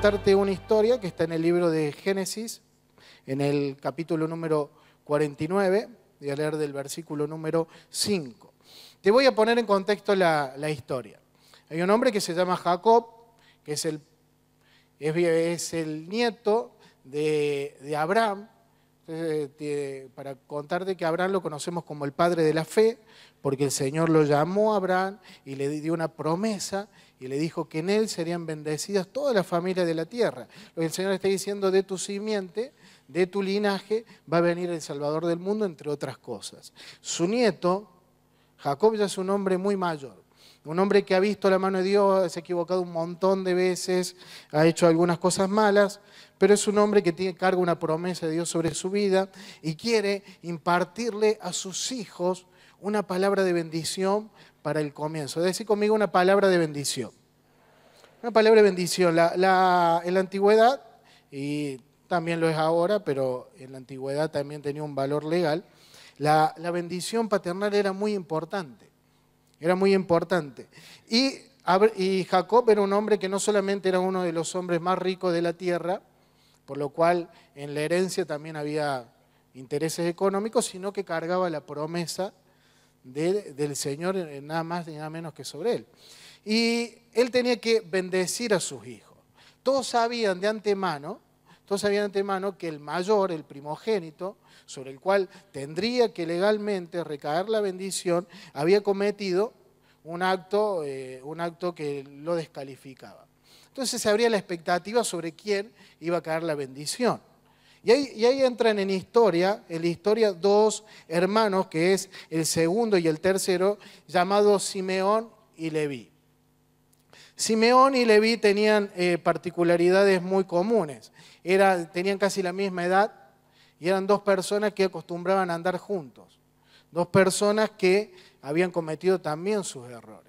contarte una historia que está en el libro de Génesis, en el capítulo número 49, voy a leer del versículo número 5. Te voy a poner en contexto la, historia. Hay un hombre que se llama Jacob, que es el, es, el nieto de, Abraham. Eh, para contarte que Abraham lo conocemos como el padre de la fe, porque el Señor lo llamó a Abraham y le dio una promesa y le dijo que en él serían bendecidas todas las familias de la tierra. Lo que el Señor está diciendo de tu simiente, de tu linaje, va a venir el Salvador del mundo, entre otras cosas. Su nieto, Jacob ya es un hombre muy mayor, un hombre que ha visto la mano de Dios, se ha equivocado un montón de veces, ha hecho algunas cosas malas, pero es un hombre que tiene cargo una promesa de Dios sobre su vida y quiere impartirle a sus hijos una palabra de bendición para el comienzo. Decir conmigo una palabra de bendición. Una palabra de bendición. en la antigüedad, y también lo es ahora, pero en la antigüedad también tenía un valor legal, la, bendición paternal era muy importante. Era muy importante. y Jacob era un hombre que no solamente era uno de los hombres más ricos de la tierra, por lo cual en la herencia también había intereses económicos, sino que cargaba la promesa del Señor, eh, nada más ni nada menos que sobre él. Y él tenía que bendecir a sus hijos. Todos sabían de antemano, todos sabían de antemano que el mayor, el primogénito, sobre el cual tendría que legalmente recaer la bendición, había cometido un acto, eh, un acto que lo descalificaba. Entonces se abría la expectativa sobre quién iba a caer la bendición. Y ahí, entran en historia, en la historia, dos hermanos, que es el segundo y el tercero, llamados Simeón y Leví. Simeón y Leví tenían eh, particularidades muy comunes. tenían casi la misma edad y eran dos personas que acostumbraban a andar juntos. Dos personas que habían cometido también sus errores.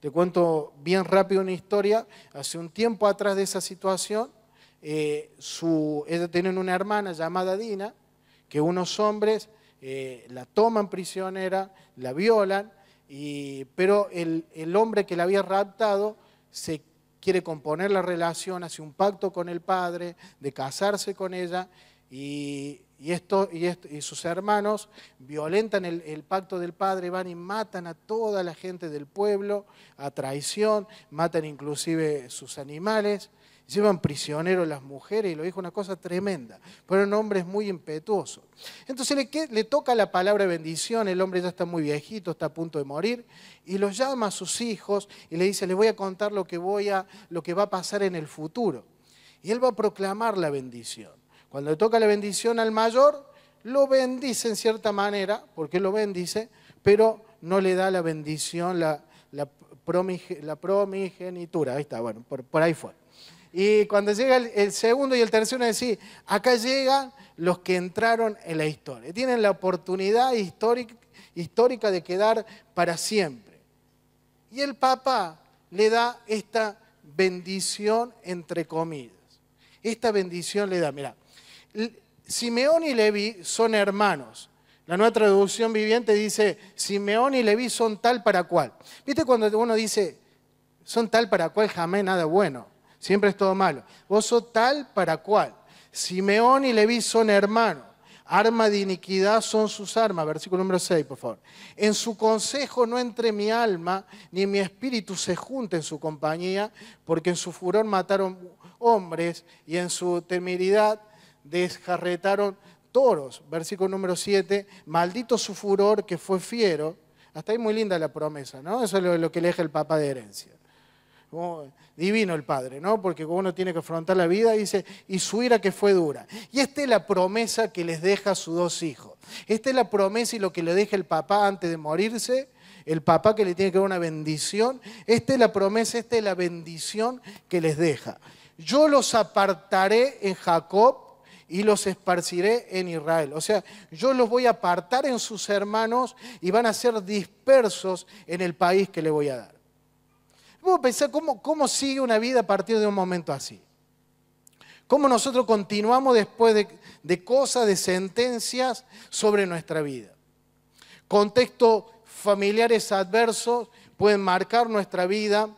Te cuento bien rápido una historia. Hace un tiempo atrás de esa situación, eh, su, tienen una hermana llamada Dina, que unos hombres eh, la toman prisionera, la violan, pero el, hombre que la había raptado se quiere componer la relación, hace un pacto con el padre de casarse con ella y, sus hermanos violentan el, el, pacto del padre, van y matan a toda la gente del pueblo a traición, matan inclusive sus animales Llevan prisioneros las mujeres y lo dijo una cosa tremenda. un pero hombre es muy impetuoso, Entonces le, toca la palabra bendición, el hombre ya está muy viejito, está a punto de morir, y los llama a sus hijos y le dice, les voy a contar lo que, voy a, lo que va a pasar en el futuro. Y él va a proclamar la bendición. Cuando le toca la bendición al mayor, lo bendice en cierta manera, porque lo bendice, pero no le da la bendición, la, la, la promigenitura. Ahí está, bueno, por ahí fue. Y cuando llega el, segundo y el tercero, decir, acá llegan los que entraron en la historia. Tienen la oportunidad histórica, de quedar para siempre. Y el Papa le da esta bendición, entre comillas. Esta bendición le da, mira, Simeón y Levi son hermanos. La nueva traducción viviente dice, Simeón y Levi son tal para cual. ¿Viste cuando uno dice, son tal para cual jamás nada bueno? Siempre es todo malo. Vos sos tal para cual. Simeón y Leví son hermanos. Arma de iniquidad son sus armas. Versículo número 6, por favor. En su consejo no entre mi alma, ni mi espíritu se junte en su compañía, porque en su furor mataron hombres y en su temeridad desjarretaron toros. Versículo número 7. Maldito su furor que fue fiero. Hasta ahí muy linda la promesa, ¿no? Eso es lo, que le deja el Papa de herencia divino el Padre, ¿no? Porque uno tiene que afrontar la vida, dice, y su ira que fue dura. Y esta es la promesa que les deja a sus dos hijos. Esta es la promesa y lo que le deja el papá antes de morirse, el papá que le tiene que dar una bendición. Esta es la promesa, esta es la bendición que les deja. Yo los apartaré en Jacob y los esparciré en Israel. O sea, yo los voy a apartar en sus hermanos y van a ser dispersos en el país que le voy a dar. Vamos a pensar cómo, cómo sigue una vida a partir de un momento así. Cómo nosotros continuamos después de, de cosas, de sentencias sobre nuestra vida. Contextos familiares adversos pueden marcar nuestra vida.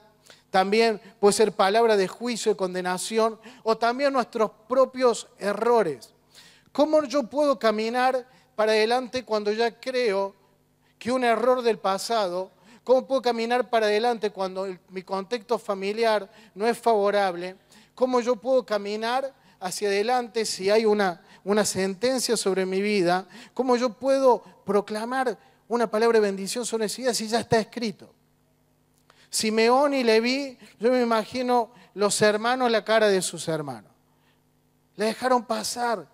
También puede ser palabra de juicio y condenación o también nuestros propios errores. ¿Cómo yo puedo caminar para adelante cuando ya creo que un error del pasado ¿Cómo puedo caminar para adelante cuando mi contexto familiar no es favorable? ¿Cómo yo puedo caminar hacia adelante si hay una, una sentencia sobre mi vida? ¿Cómo yo puedo proclamar una palabra de bendición sobre mi vida si ya está escrito? Simeón y Leví, yo me imagino los hermanos, la cara de sus hermanos. Le dejaron pasar.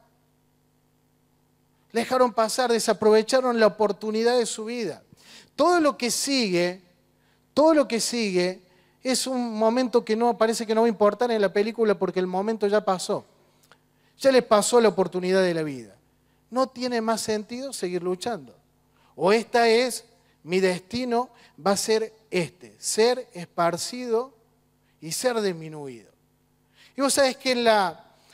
Le dejaron pasar, desaprovecharon la oportunidad de su vida. Todo lo que sigue, todo lo que sigue es un momento que no parece que no va a importar en la película porque el momento ya pasó. Ya les pasó la oportunidad de la vida. No tiene más sentido seguir luchando. O esta es mi destino va a ser este, ser esparcido y ser disminuido. Y vos sabés que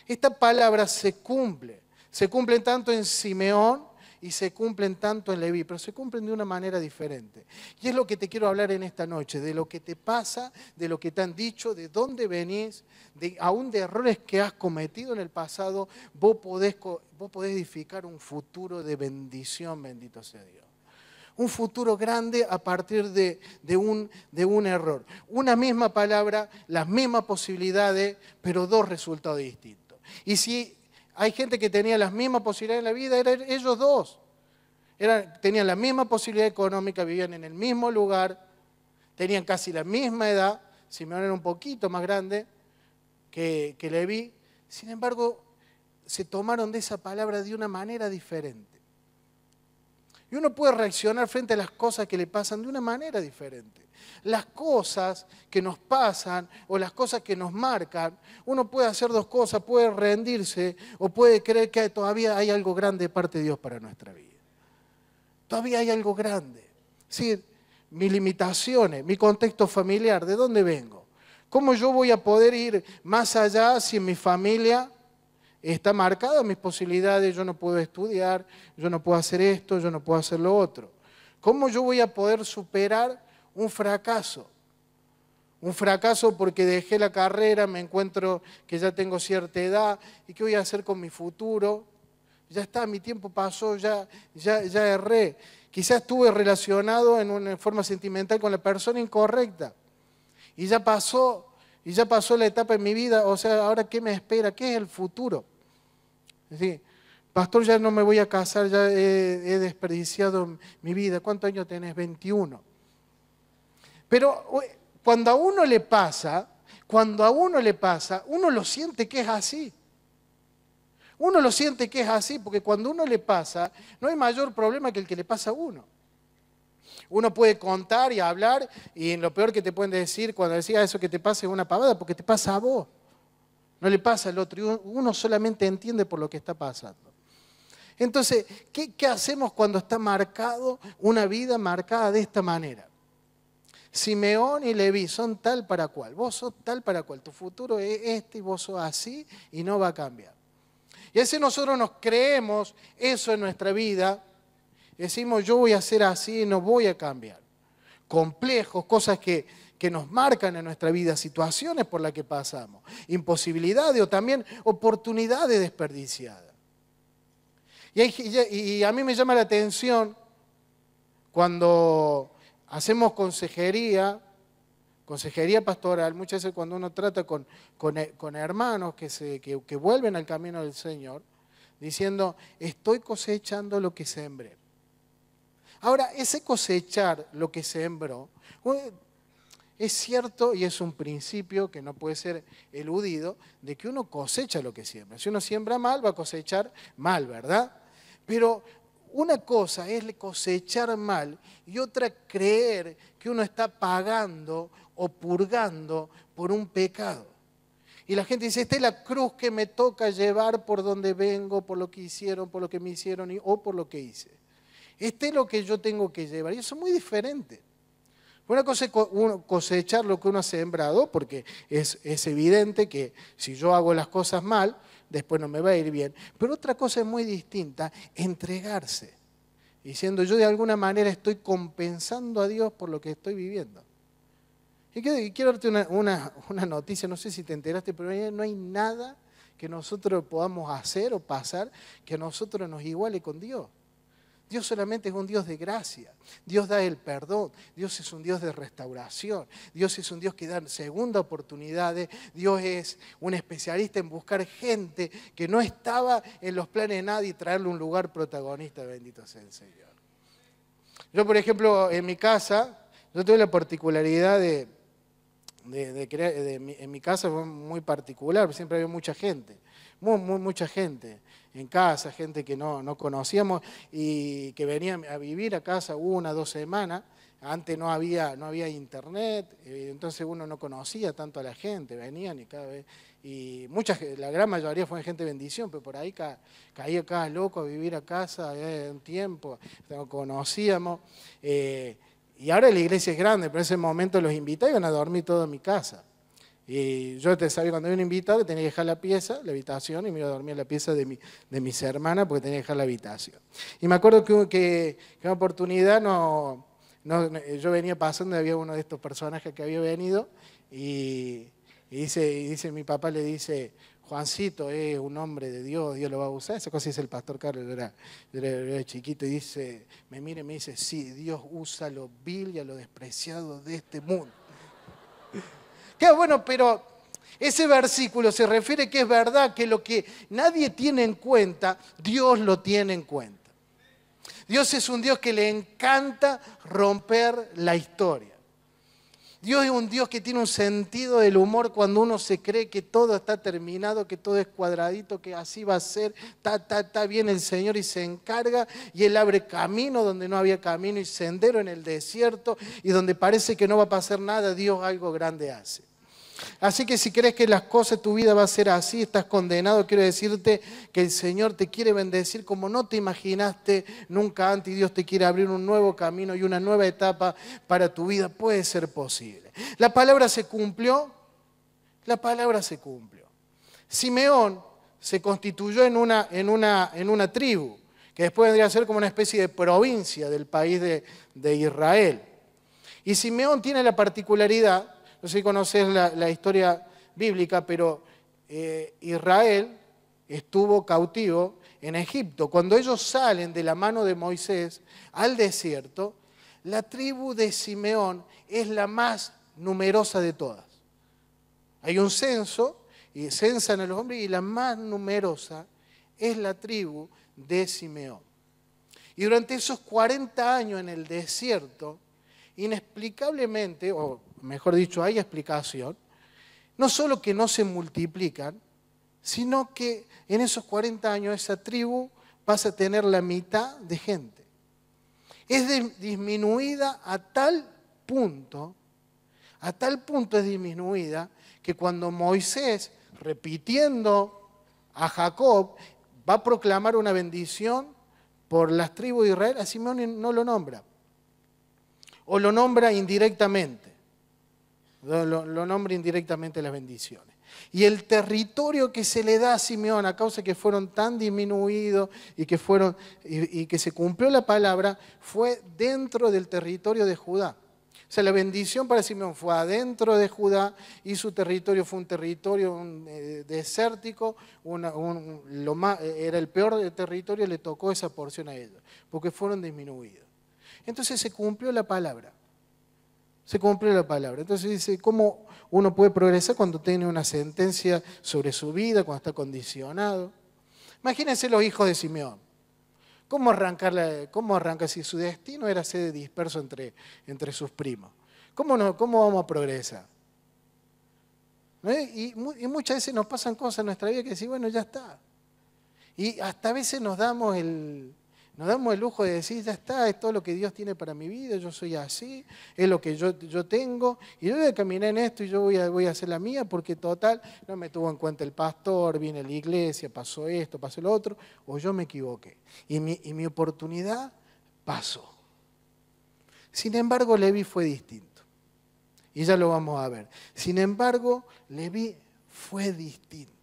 esta palabra se cumple, se cumple tanto en Simeón y se cumplen tanto en Leví, pero se cumplen de una manera diferente. Y es lo que te quiero hablar en esta noche, de lo que te pasa, de lo que te han dicho, de dónde venís, de, aún de errores que has cometido en el pasado, vos podés, vos edificar un futuro de bendición, bendito sea Dios un futuro grande a partir de, un, de, un, error. Una misma palabra, las mismas posibilidades, pero dos resultados distintos. Y si hay gente que tenía las mismas posibilidades en la vida, eran ellos dos. tenían la misma posibilidad económica, vivían en el mismo lugar, tenían casi la misma edad, si Simeón era un poquito más grande que, Levi. Sin embargo, se tomaron de esa palabra de una manera diferente. Y uno puede reaccionar frente a las cosas que le pasan de una manera diferente. Las cosas que nos pasan o las cosas que nos marcan, uno puede hacer dos cosas, puede rendirse o puede creer que todavía hay algo grande de parte de Dios para nuestra vida. Todavía hay algo grande. Es decir, mis limitaciones, mi contexto familiar, ¿de dónde vengo? ¿Cómo yo voy a poder ir más allá si mi familia está marcado mis posibilidades, yo no puedo estudiar, yo no puedo hacer esto, yo no puedo hacer lo otro. ¿Cómo yo voy a poder superar un fracaso? Un fracaso porque dejé la carrera, me encuentro que ya tengo cierta edad y qué voy a hacer con mi futuro. Ya está, mi tiempo pasó, ya, ya, ya erré. Quizás estuve relacionado en una forma sentimental con la persona incorrecta. Y ya pasó, y ya pasó la etapa en mi vida. O sea, ahora qué me espera, qué es el futuro. Pastor, ya no me voy a casar, ya he, desperdiciado mi vida. ¿Cuántos años tenés? 21. Pero eh, cuando a uno le pasa, cuando a uno le pasa, uno lo siente que es así. Uno lo siente que es así, porque cuando uno le pasa, no hay mayor problema que el que le pasa a uno. Uno puede contar y hablar, y en lo peor que te pueden decir cuando decía eso que te pasa es una pavada, porque te pasa a vos no le pasa al otro. Uno solamente entiende por lo que está pasando. Entonces, ¿qué, hacemos cuando está marcado una vida marcada de esta manera? Simeón y Leví son tal para cual. Vos sos tal para cual. Tu futuro es este y vos sos así y no va a cambiar. Y así nosotros nos creemos eso en nuestra vida. Decimos, yo voy a ser así y no voy a cambiar. Complejos, cosas que que nos marcan en nuestra vida, situaciones por las que pasamos, imposibilidades o también oportunidades desperdiciadas. Y, a mí me llama la atención cuando hacemos consejería, consejería pastoral, muchas veces cuando uno trata con, con, hermanos que, se, que, que vuelven al camino del Señor, diciendo, estoy cosechando lo que sembré. Ahora, ese cosechar lo que sembró es cierto y es un principio que no puede ser eludido de que uno cosecha lo que siembra. Si uno siembra mal, va a cosechar mal, ¿verdad? Pero una cosa es cosechar mal y otra creer que uno está pagando o purgando por un pecado. Y la gente dice, esta es la cruz que me toca llevar por donde vengo, por lo que hicieron, por lo que me hicieron o por lo que hice. Este es lo que yo tengo que llevar. Y eso es muy diferente. Una cosa es cosechar lo que uno ha sembrado, porque es, es evidente que si yo hago las cosas mal, después no me va a ir bien. Pero otra cosa es muy distinta, entregarse. Diciendo, yo de alguna manera estoy compensando a Dios por lo que estoy viviendo. Y quiero, darte una, una, noticia, no sé si te enteraste, pero no hay nada que nosotros podamos hacer o pasar que a nosotros nos iguale con Dios. Dios solamente es un Dios de gracia. Dios da el perdón. Dios es un Dios de restauración. Dios es un Dios que da segunda oportunidad, Dios es un especialista en buscar gente que no estaba en los planes de nadie y traerle un lugar protagonista. Bendito sea el Señor. Yo, por ejemplo, en mi casa, yo tuve la particularidad de, en mi casa fue muy particular, siempre había mucha gente muy, mucha gente en casa, gente que no, conocíamos y que venía a vivir a casa una, dos semanas. Antes no había, no había internet, eh, entonces uno no conocía tanto a la gente, venían y cada vez. Y muchas, la gran mayoría fue gente bendición, pero por ahí caía cada loco a vivir a casa eh, un tiempo, no conocíamos. Eh, y ahora la iglesia es grande, pero en ese momento los y iban a dormir todo en mi casa. Y yo te sabía cuando había un invitado tenía que dejar la pieza, la habitación, y me iba a dormir en la pieza de, mi, de mis hermanas porque tenía que dejar la habitación. Y me acuerdo que, que, una oportunidad no, yo venía pasando, había uno de estos personajes que había venido, y, dice, dice, mi papá le dice, Juancito es un hombre de Dios, Dios lo va a usar. Esa cosa dice el pastor Carlos, yo era, chiquito, y dice, me mire y me dice, sí, Dios usa lo vil y a lo despreciado de este mundo bueno, pero ese versículo se refiere que es verdad que lo que nadie tiene en cuenta, Dios lo tiene en cuenta. Dios es un Dios que le encanta romper la historia. Dios es un Dios que tiene un sentido del humor cuando uno se cree que todo está terminado, que todo es cuadradito, que así va a ser. Ta, ta, ta, viene el Señor y se encarga y Él abre camino donde no había camino y sendero en el desierto y donde parece que no va a pasar nada, Dios algo grande hace. Así que si crees que las cosas de tu vida va a ser así, estás condenado, quiero decirte que el Señor te quiere bendecir como no te imaginaste nunca antes y Dios te quiere abrir un nuevo camino y una nueva etapa para tu vida. Puede ser posible. La palabra se cumplió, la palabra se cumplió. Simeón se constituyó en una, en una, tribu, que después vendría a ser como una especie de provincia del país de, de Israel. Y Simeón tiene la particularidad no sé si conoces la, historia bíblica, pero eh, Israel estuvo cautivo en Egipto. Cuando ellos salen de la mano de Moisés al desierto, la tribu de Simeón es la más numerosa de todas. Hay un censo y censan a los hombres y la más numerosa es la tribu de Simeón. Y durante esos 40 años en el desierto, inexplicablemente, o mejor dicho, hay explicación, no solo que no se multiplican, sino que en esos 40 años esa tribu pasa a tener la mitad de gente. Es disminuida a tal punto, a tal punto es disminuida, que cuando Moisés, repitiendo a Jacob, va a proclamar una bendición por las tribus de Israel, a Simón no lo nombra, o lo nombra indirectamente. Lo, lo indirectamente las bendiciones. Y el territorio que se le da a Simeón a causa que fueron tan disminuidos y que, fueron, y, que se cumplió la palabra fue dentro del territorio de Judá. O sea, la bendición para Simeón fue adentro de Judá y su territorio fue un territorio eh, desértico, era el peor del territorio, le tocó esa porción a ellos, porque fueron disminuidos. Entonces se cumplió la palabra. Se cumple la palabra. Entonces dice, ¿cómo uno puede progresar cuando tiene una sentencia sobre su vida, cuando está condicionado? Imagínense los hijos de Simeón. ¿Cómo, arrancar cómo arranca si su destino era ser disperso entre, entre sus primos? ¿Cómo, no, ¿Cómo vamos a progresar? Y, y, muchas veces nos pasan cosas en nuestra vida que decimos, bueno, ya está. Y hasta a veces nos damos el, nos damos el lujo de decir, ya está, es todo lo que Dios tiene para mi vida, yo soy así, es lo que yo, tengo, y yo voy a caminar en esto y yo voy a, voy a hacer la mía, porque total, no me tuvo en cuenta el pastor, viene la iglesia, pasó esto, pasó lo otro, o yo me equivoqué. Y mi, y mi oportunidad pasó. Sin embargo, Levi fue distinto. Y ya lo vamos a ver. Sin embargo, Levi fue distinto.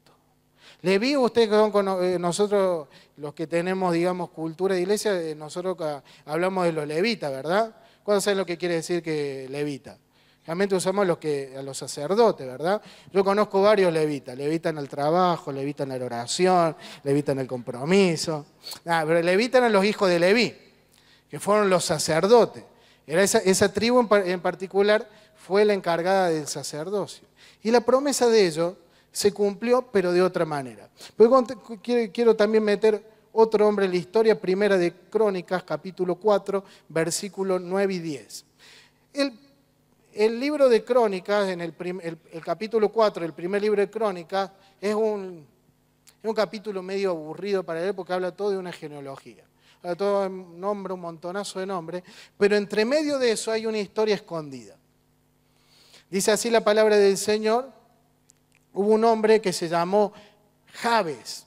Leví, ustedes que son con eh, nosotros, los que tenemos, digamos, cultura de iglesia, eh, nosotros hablamos de los levitas, ¿verdad? ¿Cuándo saben lo que quiere decir que levita? Realmente usamos los que, a los sacerdotes, ¿verdad? Yo conozco varios levitas. Levitan al trabajo, levitan a la oración, levitan el compromiso. Ah, pero levitan a los hijos de Leví, que fueron los sacerdotes. Era esa, tribu en particular fue la encargada del sacerdocio. Y la promesa de ellos se cumplió, pero de otra manera. Pues quiero también meter otro hombre en la historia, primera de Crónicas, capítulo 4, versículo 9 y 10. El, libro de Crónicas, en el, capítulo 4, el primer libro de Crónicas, es un, capítulo medio aburrido para él porque habla todo de una genealogía. Habla todo un nombre, un montonazo de nombres, pero entre medio de eso hay una historia escondida. Dice así la palabra del Señor, hubo un hombre que se llamó Javes.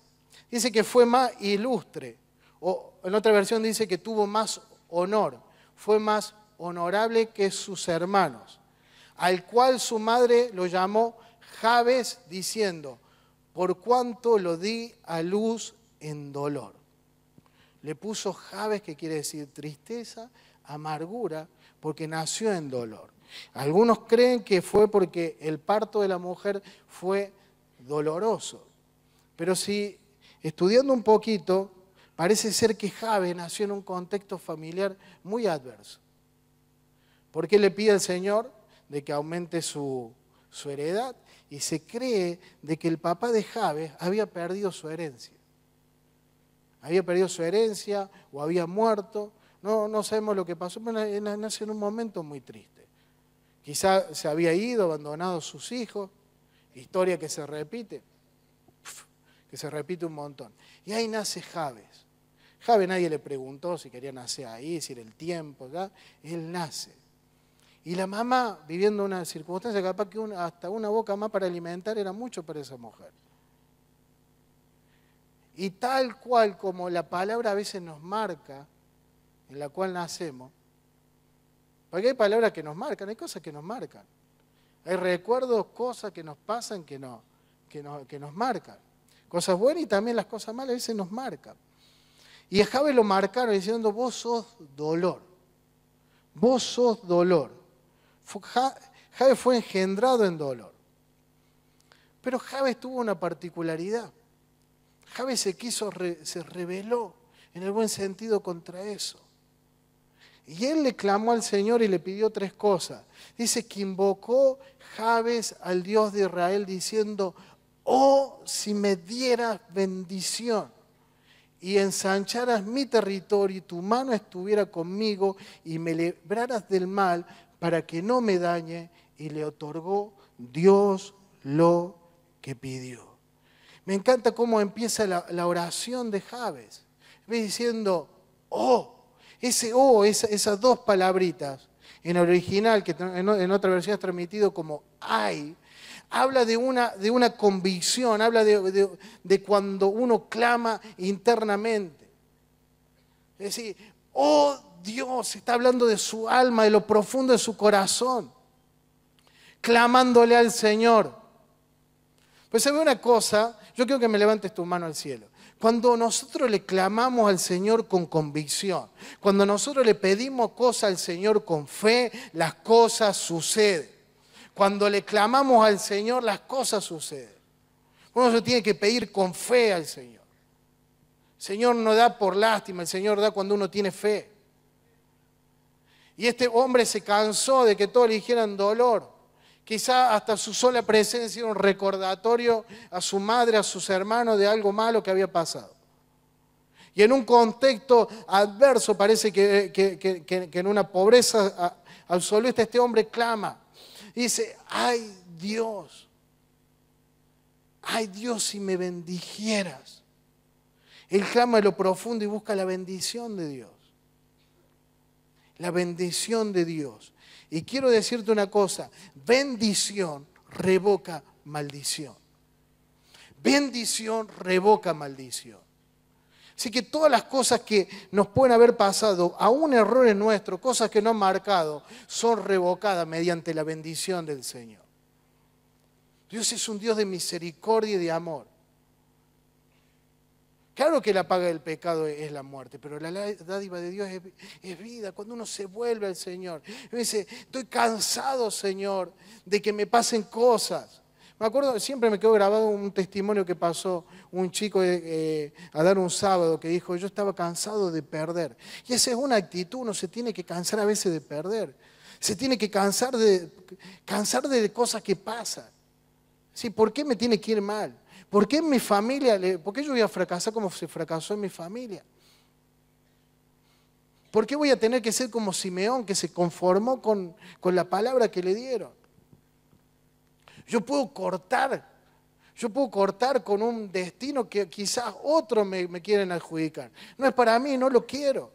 Dice que fue más ilustre, o en otra versión dice que tuvo más honor, fue más honorable que sus hermanos, al cual su madre lo llamó Javes diciendo, por cuanto lo di a luz en dolor. Le puso Javes, que quiere decir tristeza, amargura, porque nació en dolor. Algunos creen que fue porque el parto de la mujer fue doloroso. Pero si estudiando un poquito, parece ser que Jabe nació en un contexto familiar muy adverso. ¿Por qué le pide al Señor de que aumente su, heredad? Y se cree de que el papá de Jabe había perdido su herencia. Había perdido su herencia o había muerto. No, no sabemos lo que pasó, pero nace en un momento muy triste. Quizá se había ido, abandonado a sus hijos, historia que se repite, que se repite un montón. Y ahí nace Javes. Javes nadie le preguntó si quería nacer ahí, si era el tiempo, ya. él nace. Y la mamá, viviendo una circunstancia capaz que hasta una boca más para alimentar era mucho para esa mujer. Y tal cual como la palabra a veces nos marca, en la cual nacemos, porque hay palabras que nos marcan, hay cosas que nos marcan. Hay recuerdos, cosas que nos pasan que, no, que, que nos marcan. Cosas buenas y también las cosas malas a veces nos marcan. Y a Jabe lo marcaron diciendo, vos sos dolor. Vos sos dolor. Jabe fue engendrado en dolor. Pero Jabe tuvo una particularidad. Jabe se quiso, se rebeló en el buen sentido contra eso. Y él le clamó al Señor y le pidió tres cosas. Dice que invocó Jabes al Dios de Israel diciendo, oh, si me dieras bendición y ensancharas mi territorio y tu mano estuviera conmigo y me libraras del mal para que no me dañe. Y le otorgó Dios lo que pidió. Me encanta cómo empieza la, oración de Jabes. Ve diciendo, oh, ese O, esas dos palabritas, en el original, que en, otra versión es transmitido como hay, habla de una, de una convicción, habla de, cuando uno clama internamente. Es decir, oh Dios, está hablando de su alma, de lo profundo de su corazón, clamándole al Señor. Pues se ve una cosa, yo quiero que me levantes tu mano al cielo. Cuando nosotros le clamamos al Señor con convicción, cuando nosotros le pedimos cosas al Señor con fe, las cosas suceden. Cuando le clamamos al Señor, las cosas suceden. Uno se tiene que pedir con fe al Señor. El Señor no da por lástima, el Señor da cuando uno tiene fe. Y este hombre se cansó de que todos le dijeran dolor. Quizá hasta su sola presencia era un recordatorio a su madre, a sus hermanos de algo malo que había pasado. Y en un contexto adverso parece que, en una pobreza absoluta este hombre clama. dice, ay Dios, ay Dios si me bendijeras. Él clama de lo profundo y busca la bendición de Dios. La bendición de Dios. Y quiero decirte una cosa, bendición revoca maldición. Bendición revoca maldición. Así que todas las cosas que nos pueden haber pasado, aún errores nuestros, cosas que no han marcado, son revocadas mediante la bendición del Señor. Dios es un Dios de misericordia y de amor. Claro que la paga del pecado es la muerte, pero la dádiva de Dios es, vida. Cuando uno se vuelve al Señor, dice, estoy cansado, Señor, de que me pasen cosas. Me acuerdo, siempre me quedó grabado un testimonio que pasó un chico eh, eh, a dar un sábado que dijo, yo estaba cansado de perder. Y esa es una actitud, uno se tiene que cansar a veces de perder. Se tiene que cansar de, cansar de cosas que pasan. ¿Sí? ¿Por qué me tiene que ir mal? ¿Por qué en mi familia? ¿Por qué yo voy a fracasar como se fracasó en mi familia? ¿Por qué voy a tener que ser como Simeón, que se conformó con, la palabra que le dieron? Yo puedo cortar, yo puedo cortar con un destino que quizás otros me, me quieren adjudicar. No es para mí, no lo quiero.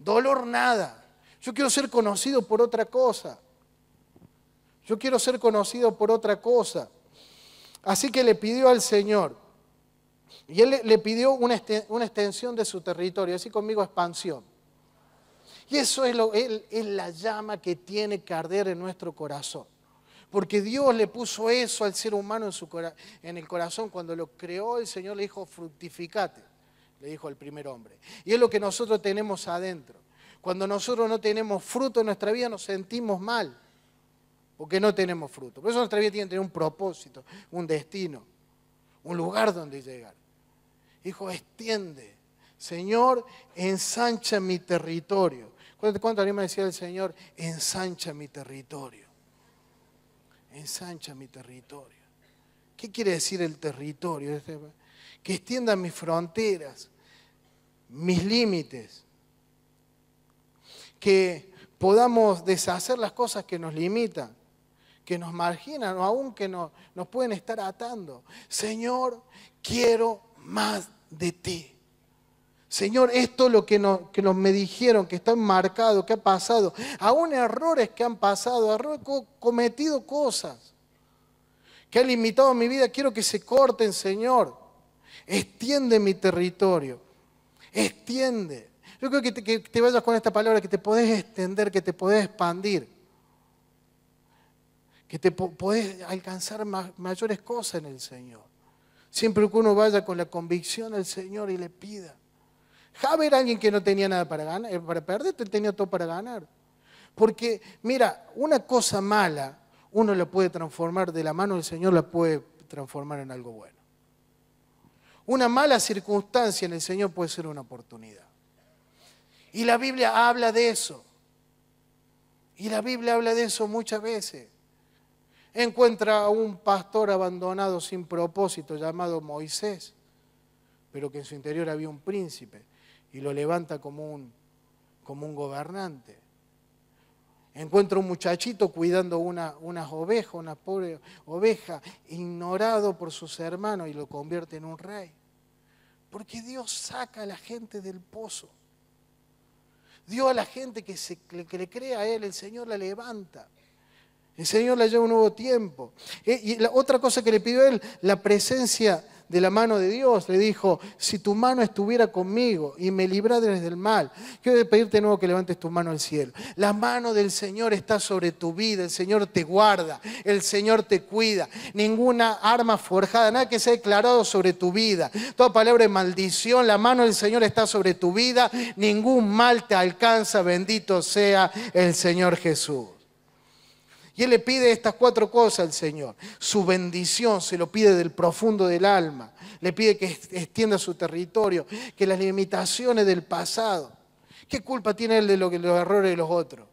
Dolor nada. Yo quiero ser conocido por otra cosa. Yo quiero ser conocido por otra cosa. Así que le pidió al Señor. Y él le pidió una extensión de su territorio, así conmigo expansión. Y eso es, lo, es, es la llama que tiene que arder en nuestro corazón. Porque Dios le puso eso al ser humano en, su, en el corazón. Cuando lo creó, el Señor le dijo, fructificate, le dijo el primer hombre. Y es lo que nosotros tenemos adentro. Cuando nosotros no tenemos fruto en nuestra vida, nos sentimos mal porque no tenemos fruto. Por eso nuestra vida tiene que tener un propósito, un destino, un lugar donde llegar. Hijo, extiende. Señor, ensancha mi territorio. ¿Cuánto, cuánto anima decía el Señor? Ensancha mi territorio. Ensancha mi territorio. ¿Qué quiere decir el territorio? Este, que extienda mis fronteras, mis límites. Que podamos deshacer las cosas que nos limitan que nos marginan o aún que nos, pueden estar atando. Señor, quiero más de ti. Señor, esto lo que, nos, que nos me dijeron, que está enmarcado, que ha pasado, aún errores que han pasado, errores cometido cosas que han limitado mi vida, quiero que se corten, Señor. Extiende mi territorio, extiende. Yo creo que te, que te vayas con esta palabra, que te podés extender, que te podés expandir que te podés alcanzar mayores cosas en el Señor. Siempre que uno vaya con la convicción al Señor y le pida. Jabe era alguien que no tenía nada para, ganar, eh, para perder, tenía todo para ganar. Porque, mira, una cosa mala uno la puede transformar, de la mano del Señor la puede transformar en algo bueno. Una mala circunstancia en el Señor puede ser una oportunidad. Y la Biblia habla de eso. Y la Biblia habla de eso muchas veces encuentra a un pastor abandonado sin propósito llamado Moisés, pero que en su interior había un príncipe y lo levanta como un, como un gobernante. Encuentra un muchachito cuidando una, unas ovejas, una pobre oveja, ignorado por sus hermanos y lo convierte en un rey. Porque Dios saca a la gente del pozo. Dios a la gente que, que le cree a Él, el Señor la levanta. El Señor la lleva un nuevo tiempo. Eh, y la otra cosa que le pidió a él, la presencia de la mano de Dios. Le dijo, si tu mano estuviera conmigo y me desde del mal, quiero pedirte de nuevo que levantes tu mano al cielo. La mano del Señor está sobre tu vida, el Señor te guarda, el Señor te cuida. Ninguna arma forjada, nada que sea declarado sobre tu vida. Toda palabra de maldición, la mano del Señor está sobre tu vida. Ningún mal te alcanza, bendito sea el Señor Jesús. Y él le pide estas cuatro cosas al Señor. Su bendición se lo pide del profundo del alma. Le pide que extienda su territorio, que las limitaciones del pasado. ¿Qué culpa tiene él de los errores de los otros?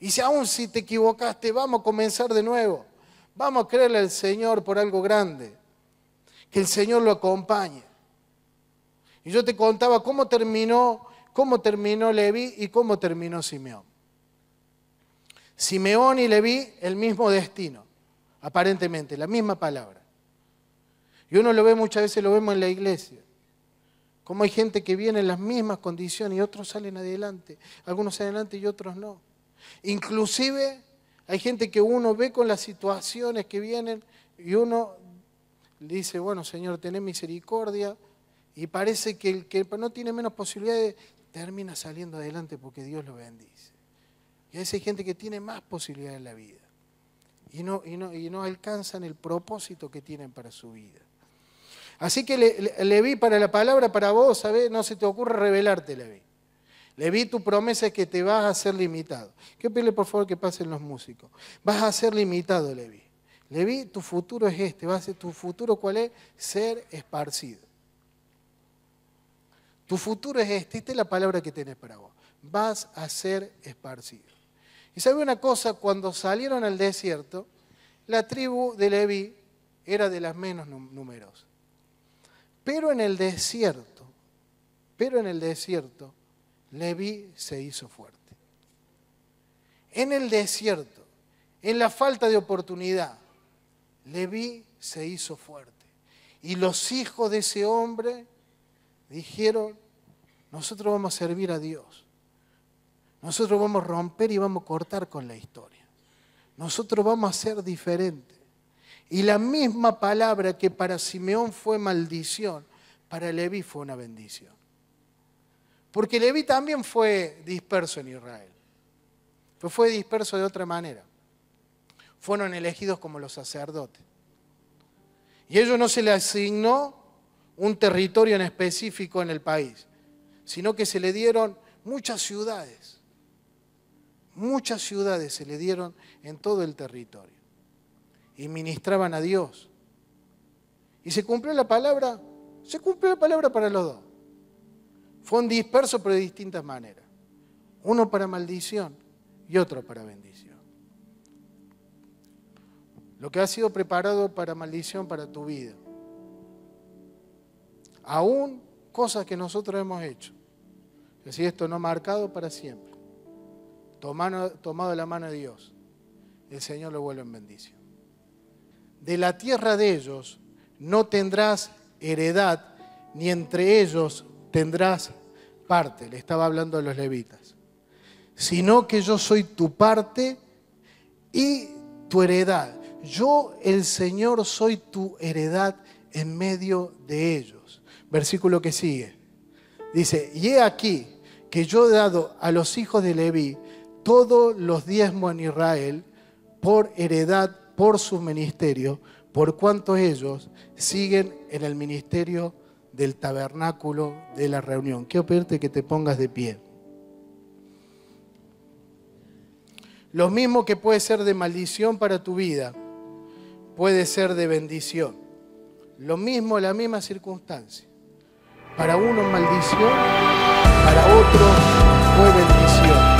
Y si aún si te equivocaste, vamos a comenzar de nuevo. Vamos a creerle al Señor por algo grande. Que el Señor lo acompañe. Y yo te contaba cómo terminó, cómo terminó Leví y cómo terminó Simeón. Simeón y Leví, el mismo destino, aparentemente, la misma palabra. Y uno lo ve muchas veces, lo vemos en la iglesia. Como hay gente que viene en las mismas condiciones y otros salen adelante. Algunos adelante y otros no. Inclusive hay gente que uno ve con las situaciones que vienen y uno dice, bueno, Señor, ten misericordia. Y parece que el que no tiene menos posibilidades termina saliendo adelante porque Dios lo bendice. Y a veces hay gente que tiene más posibilidades en la vida y no, alcanzan el propósito que tienen para su vida. Así que Levi, para la palabra para vos, ¿sabes? No se te ocurre revelarte, Levi. Levi, Le vi tu promesa es que te vas a ser limitado. Quiero pedirle por favor que pasen los músicos. Vas a ser limitado, Levi. Levi, tu futuro es este. tu futuro, ¿cuál es? Ser esparcido. Tu futuro es este. Esta es la palabra que tenés para vos. Vas a ser esparcido. Y sabe una cosa, cuando salieron al desierto, la tribu de Leví era de las menos numerosas. Pero en el desierto, pero en el desierto, Leví se hizo fuerte. En el desierto, en la falta de oportunidad, Leví se hizo fuerte. Y los hijos de ese hombre dijeron, nosotros vamos a servir a Dios. Nosotros vamos a romper y vamos a cortar con la historia. Nosotros vamos a ser diferentes. Y la misma palabra que para Simeón fue maldición, para Leví fue una bendición. Porque Leví también fue disperso en Israel. fue disperso de otra manera. Fueron elegidos como los sacerdotes. Y a ellos no se le asignó un territorio en específico en el país, sino que se le dieron muchas ciudades. Muchas ciudades se le dieron en todo el territorio. Y ministraban a Dios. Y se cumplió la palabra, se cumplió la palabra para los dos. Fue un disperso pero de distintas maneras. Uno para maldición y otro para bendición. Lo que ha sido preparado para maldición para tu vida. Aún cosas que nosotros hemos hecho. Es decir, esto no ha marcado para siempre tomado, tomado la mano de Dios, el Señor lo vuelve en bendición. De la tierra de ellos no tendrás heredad, ni entre ellos tendrás parte. Le estaba hablando a los levitas. Sino que yo soy tu parte y tu heredad. Yo, el Señor, soy tu heredad en medio de ellos. Versículo que sigue. Dice, y he aquí que yo he dado a los hijos de Leví todos los diezmos en Israel por heredad por su ministerio por cuanto ellos siguen en el ministerio del tabernáculo de la reunión. Quiero pedirte que te pongas de pie. Lo mismo que puede ser de maldición para tu vida, puede ser de bendición. Lo mismo, la misma circunstancia. Para uno maldición, para otro fue bendición.